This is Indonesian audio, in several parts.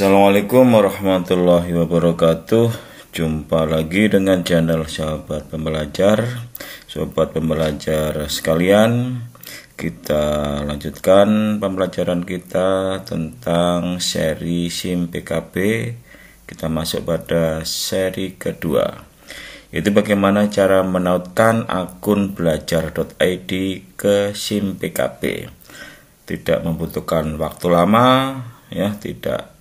Assalamualaikum warahmatullahi wabarakatuh Jumpa lagi dengan channel sahabat pembelajar Sobat pembelajar sekalian Kita lanjutkan pembelajaran kita tentang seri SIM PKB Kita masuk pada seri kedua Itu bagaimana cara menautkan akun belajar.id ke SIM PKB Tidak membutuhkan waktu lama ya tidak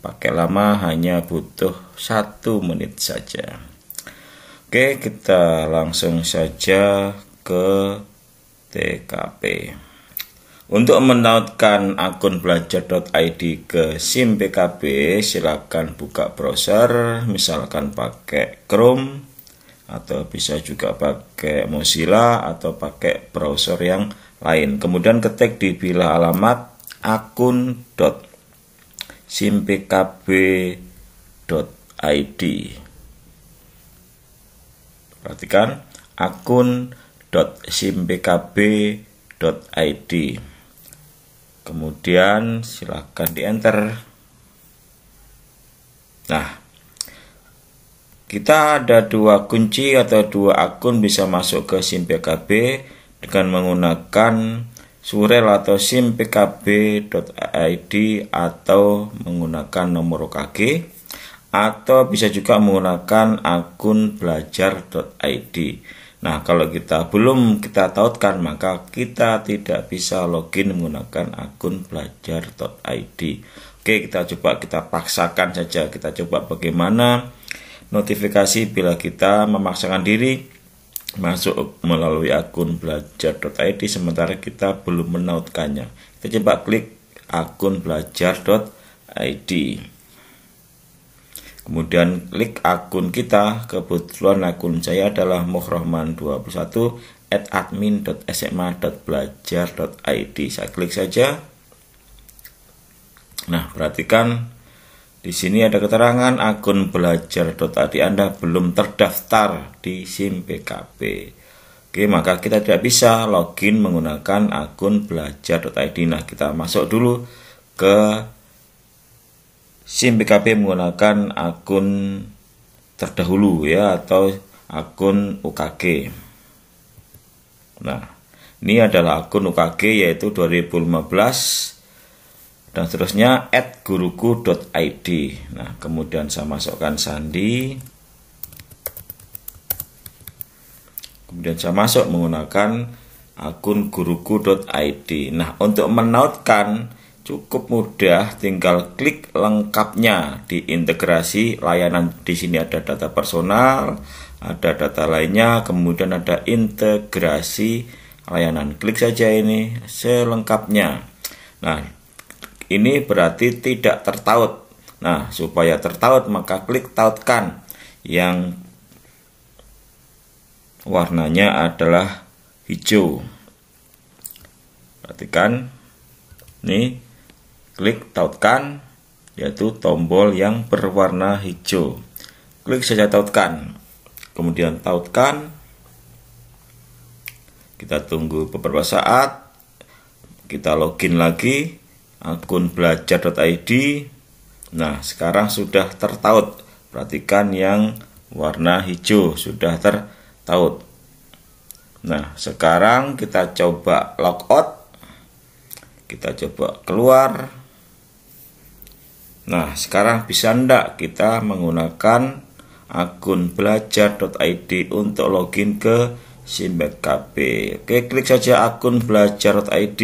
pakai lama hanya butuh satu menit saja oke kita langsung saja ke TKP untuk menautkan akun belajar.id ke SIM PKB, silakan buka browser, misalkan pakai Chrome, atau bisa juga pakai Mozilla, atau pakai browser yang lain. Kemudian ketik di bila alamat akun.id simpkb.id. Perhatikan akun.simpkb.id. Kemudian silahkan di enter. Nah, kita ada dua kunci atau dua akun bisa masuk ke simpkb dengan menggunakan surel atau SIM pkb.id atau menggunakan nomor OKG atau bisa juga menggunakan akun belajar.id. Nah, kalau kita belum kita tautkan, maka kita tidak bisa login menggunakan akun belajar.id. Oke, kita coba kita paksakan saja. Kita coba bagaimana notifikasi bila kita memaksakan diri masuk melalui akun belajar.id sementara kita belum menautkannya. Kita coba klik akun belajar.id. Kemudian klik akun kita. Kebetulan akun saya adalah mohrohman 21 at admin.sma.belajar.id. Saya klik saja. Nah, perhatikan di sini ada keterangan akun belajar. Tadi Anda belum terdaftar di SIM PKP. Oke, maka kita tidak bisa login menggunakan akun belajar.id. Nah, kita masuk dulu ke SIM PKP menggunakan akun terdahulu ya atau akun UKG. Nah, ini adalah akun UKG yaitu 2015 dan seterusnya at guruku.id nah kemudian saya masukkan sandi kemudian saya masuk menggunakan akun guruku.id nah untuk menautkan cukup mudah tinggal klik lengkapnya di integrasi layanan di sini ada data personal ada data lainnya kemudian ada integrasi layanan klik saja ini selengkapnya nah ini berarti tidak tertaut. Nah, supaya tertaut maka klik tautkan yang warnanya adalah hijau. Perhatikan ini klik tautkan yaitu tombol yang berwarna hijau. Klik saja tautkan. Kemudian tautkan. Kita tunggu beberapa saat. Kita login lagi akun belajar.id. Nah, sekarang sudah tertaut. Perhatikan yang warna hijau sudah tertaut. Nah, sekarang kita coba logout. Kita coba keluar. Nah, sekarang bisa ndak kita menggunakan akun belajar.id untuk login ke SIMBEKKP. Oke, klik saja akun belajar.id.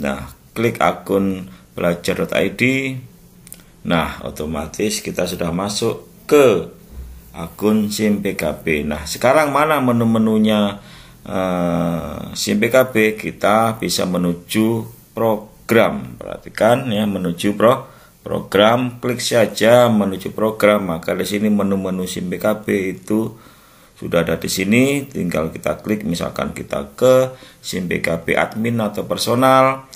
Nah, klik akun belajar.id. Nah, otomatis kita sudah masuk ke akun SIM PKB. Nah, sekarang mana menu-menunya eh, SIM PKB? Kita bisa menuju program. Perhatikan ya, menuju pro program, klik saja menuju program. Maka di sini menu-menu SIM PKB itu sudah ada di sini tinggal kita klik misalkan kita ke SIM BKP admin atau personal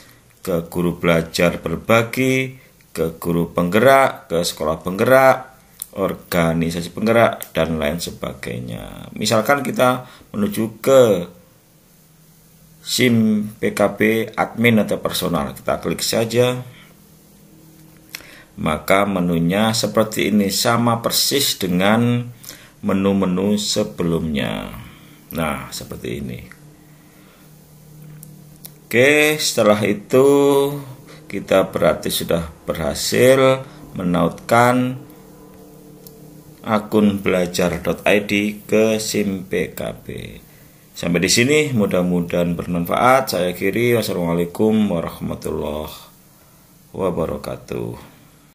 ke guru belajar berbagi ke guru penggerak ke sekolah penggerak organisasi penggerak dan lain sebagainya misalkan kita menuju ke SIM PKB admin atau personal kita klik saja maka menunya seperti ini sama persis dengan menu-menu sebelumnya. Nah, seperti ini. Oke, setelah itu kita berarti sudah berhasil menautkan akun belajar.id ke SIM PKB. Sampai di sini mudah-mudahan bermanfaat. Saya kiri. Wassalamualaikum warahmatullahi wabarakatuh.